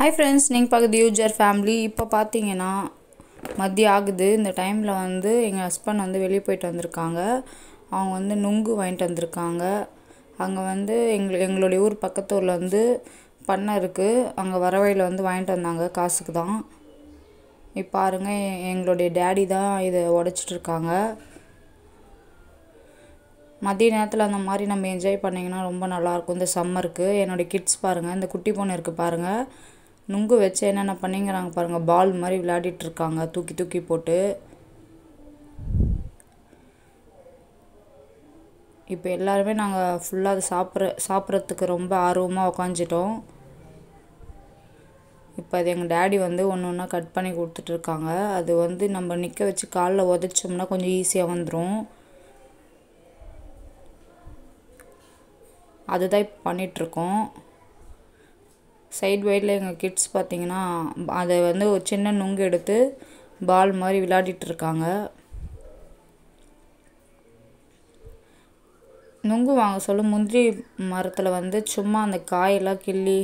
hi friends நீங்கள் பார்க்குறது user family இப்போ பார்த்தீங்கன்னா மதியம் ஆகுது இந்த டைமில் வந்து எங்கள் ஹஸ்பண்ட் வந்து வெளியே போயிட்டு வந்திருக்காங்க அவங்க வந்து நுங்கு வாங்கிட்டு வந்திருக்காங்க அங்கே வந்து எங்கள் எங்களுடைய ஊர் பக்கத்து ஊரில் வந்து பண்ணை இருக்குது அங்கே வரவையில் வந்து வாங்கிட்டு வந்தாங்க காசுக்கு தான் இப்போ பாருங்கள் எங்களுடைய டேடி தான் இதை உடச்சிட்ருக்காங்க மதிய நேரத்தில் அந்த மாதிரி நம்ம என்ஜாய் பண்ணிங்கன்னா ரொம்ப நல்லாயிருக்கும் இந்த சம்மருக்கு என்னுடைய கிட்ஸ் பாருங்கள் இந்த குட்டி பொண்ணு இருக்குது பாருங்கள் நுங்கு வச்சு என்னென்ன பண்ணிங்கிறாங்க பாருங்கள் பால் மாதிரி விளையாடிட்டுருக்காங்க தூக்கி தூக்கி போட்டு இப்போ எல்லாருமே நாங்கள் ஃபுல்லாக அதை சாப்பிட்ற சாப்பிட்றதுக்கு ரொம்ப ஆர்வமாக உக்காஞ்சிட்டோம் இப்போ அது எங்கள் டேடி வந்து ஒன்று ஒன்றா கட் பண்ணி கொடுத்துட்ருக்காங்க அது வந்து நம்ம நிற்க வச்சு காலில் உதச்சோம்னா கொஞ்சம் ஈஸியாக வந்துடும் அதுதான் இப்போ பண்ணிகிட்ருக்கோம் சைட் வைடில் எங்கள் கிட்ஸ் பார்த்திங்கன்னா அதை வந்து ஒரு சின்ன நுங்கு எடுத்து பால் மாதிரி விளையாடிட்டுருக்காங்க நுங்கு வாங்க சொல்ல முந்திரி மரத்தில் வந்து சும்மா அந்த காயெல்லாம் கிள்ளி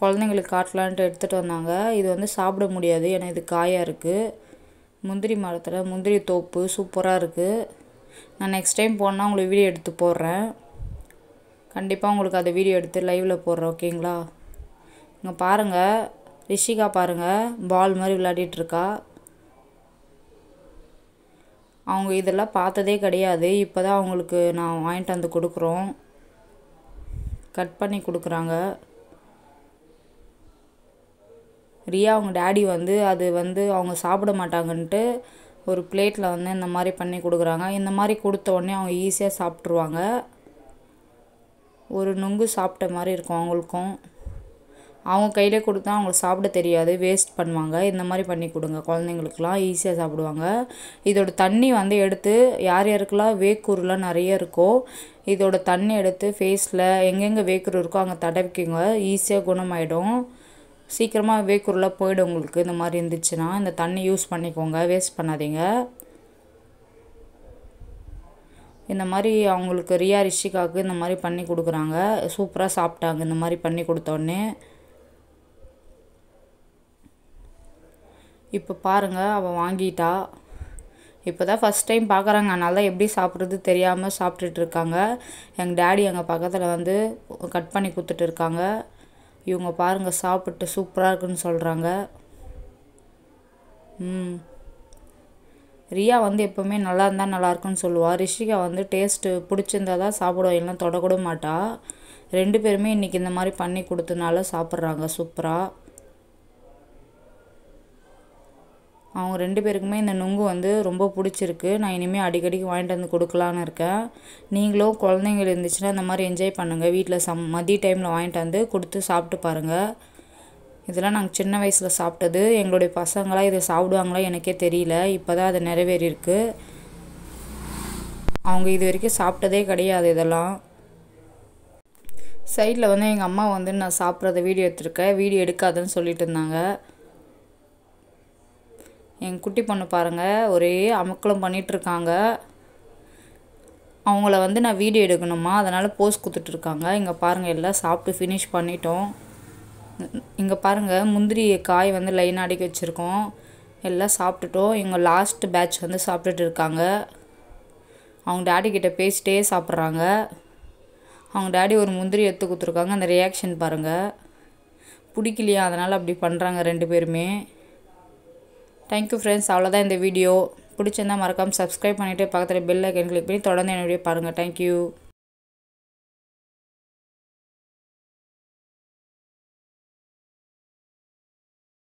குழந்தைங்களுக்கு காட்டலான்ட்டு எடுத்துகிட்டு வந்தாங்க இது வந்து சாப்பிட முடியாது ஏன்னா இது காயாக இருக்குது முந்திரி மரத்தில் முந்திரி தோப்பு சூப்பராக இருக்குது நான் நெக்ஸ்ட் டைம் போனால் உங்களுக்கு வீடியோ எடுத்து போடுறேன் கண்டிப்பாக உங்களுக்கு அதை வீடியோ எடுத்து லைவில் போடுறேன் ஓகேங்களா இங்கே பாருங்கள் ரிஷிகா பாருங்கள் பால் மாதிரி விளையாடிட்டுருக்கா அவங்க இதெல்லாம் பார்த்ததே கிடையாது இப்போ தான் அவங்களுக்கு நான் வாங்கிட்டு வந்து கொடுக்குறோம் கட் பண்ணி கொடுக்குறாங்க ரியா அவங்க டேடி வந்து அது வந்து அவங்க சாப்பிட மாட்டாங்கன்ட்டு ஒரு பிளேட்டில் வந்து இந்த மாதிரி பண்ணி கொடுக்குறாங்க இந்த மாதிரி கொடுத்த உடனே அவங்க ஈஸியாக சாப்பிட்ருவாங்க ஒரு நுங்கு சாப்பிட்ட மாதிரி இருக்கும் அவங்களுக்கும் அவங்க கையில் கொடுத்தா அவங்களுக்கு சாப்பிட தெரியாது வேஸ்ட் பண்ணுவாங்க இந்த மாதிரி பண்ணி கொடுங்க குழந்தைங்களுக்குலாம் ஈஸியாக சாப்பிடுவாங்க இதோட தண்ணி வந்து எடுத்து யார் யாருக்கெல்லாம் வேக்கூறுலாம் நிறைய இருக்கோ இதோட தண்ணி எடுத்து ஃபேஸில் எங்கெங்கே வேக்கூர் இருக்கோ அங்கே தடவிக்குங்க ஈஸியாக குணமாயிடும் சீக்கிரமாக வேக்கூரெலாம் போயிடும் உங்களுக்கு இந்த மாதிரி இருந்துச்சுன்னா இந்த தண்ணி யூஸ் பண்ணிக்கோங்க வேஸ்ட் பண்ணாதீங்க இந்த மாதிரி அவங்களுக்கு ரியா ரிஷிகாவுக்கு இந்த மாதிரி பண்ணி கொடுக்குறாங்க சூப்பராக சாப்பிட்டாங்க இந்த மாதிரி பண்ணி கொடுத்தோடனே இப்போ பாருங்கள் அவள் வாங்கிட்டா இப்போ தான் ஃபஸ்ட் டைம் பார்க்குறாங்க அதனால எப்படி சாப்பிட்றது தெரியாமல் இருக்காங்க எங்கள் டேடி எங்கள் பக்கத்தில் வந்து கட் பண்ணி கொடுத்துட்டு இருக்காங்க இவங்க பாருங்கள் சாப்பிட்டு சூப்பராக இருக்குன்னு சொல்கிறாங்க ம் ரியா வந்து எப்போவுமே நல்லா இருந்தால் நல்லாயிருக்குன்னு சொல்லுவாள் ரிஷிகா வந்து டேஸ்ட்டு பிடிச்சிருந்தா தான் சாப்பிடுவோம் இல்லைன்னா தொடக்கூட மாட்டா ரெண்டு பேருமே இன்றைக்கி இந்த மாதிரி பண்ணி கொடுத்தனால சாப்பிட்றாங்க சூப்பராக அவங்க ரெண்டு பேருக்குமே இந்த நுங்கு வந்து ரொம்ப பிடிச்சிருக்கு நான் இனிமேல் அடிக்கடிக்கு வாங்கிட்டு வந்து கொடுக்கலான்னு இருக்கேன் நீங்களும் குழந்தைங்கள் இருந்துச்சுன்னா இந்த மாதிரி என்ஜாய் பண்ணுங்கள் வீட்டில் சம் மதிய டைமில் வாங்கிட்டு வந்து கொடுத்து சாப்பிட்டு பாருங்கள் இதெல்லாம் நாங்கள் சின்ன வயசில் சாப்பிட்டது எங்களுடைய பசங்களாக இதை சாப்பிடுவாங்களா எனக்கே தெரியல இப்போ தான் அது நிறைவேறியிருக்கு அவங்க இது வரைக்கும் சாப்பிட்டதே கிடையாது இதெல்லாம் சைடில் வந்து எங்கள் அம்மா வந்து நான் சாப்பிட்றத வீடியோ எடுத்திருக்கேன் வீடியோ எடுக்காதுன்னு சொல்லிட்டு இருந்தாங்க என் குட்டி பொண்ணு பாருங்கள் ஒரே அமக்கலம் பண்ணிகிட்ருக்காங்க அவங்கள வந்து நான் வீடியோ எடுக்கணுமா அதனால் போஸ் கொடுத்துட்ருக்காங்க இங்கே பாருங்கள் எல்லாம் சாப்பிட்டு ஃபினிஷ் பண்ணிட்டோம் இங்கே பாருங்கள் முந்திரி காய் வந்து லைன் அடிக்க வச்சுருக்கோம் எல்லாம் சாப்பிட்டுட்டோம் எங்கள் லாஸ்ட் பேட்ச் வந்து சாப்பிட்டுட்டு இருக்காங்க அவங்க டேடி கிட்டே பேசிட்டே சாப்பிட்றாங்க அவங்க டேடி ஒரு முந்திரி எடுத்து கொடுத்துருக்காங்க அந்த ரியாக்ஷன் பாருங்கள் பிடிக்கலையா அதனால் அப்படி பண்ணுறாங்க ரெண்டு பேருமே தேங்க்யூ ஃப்ரெண்ட்ஸ் அவ்வளோதான் இந்த வீடியோ பிடிச்சிருந்தால் மறக்காமல் சப்ஸ்கிரைப் பண்ணிவிட்டு பக்கத்தில் பெல் ஐக்கன் கிளிக் பண்ணி தொடர்ந்து என்னுடைய பாருங்கள் தேங்க்யூ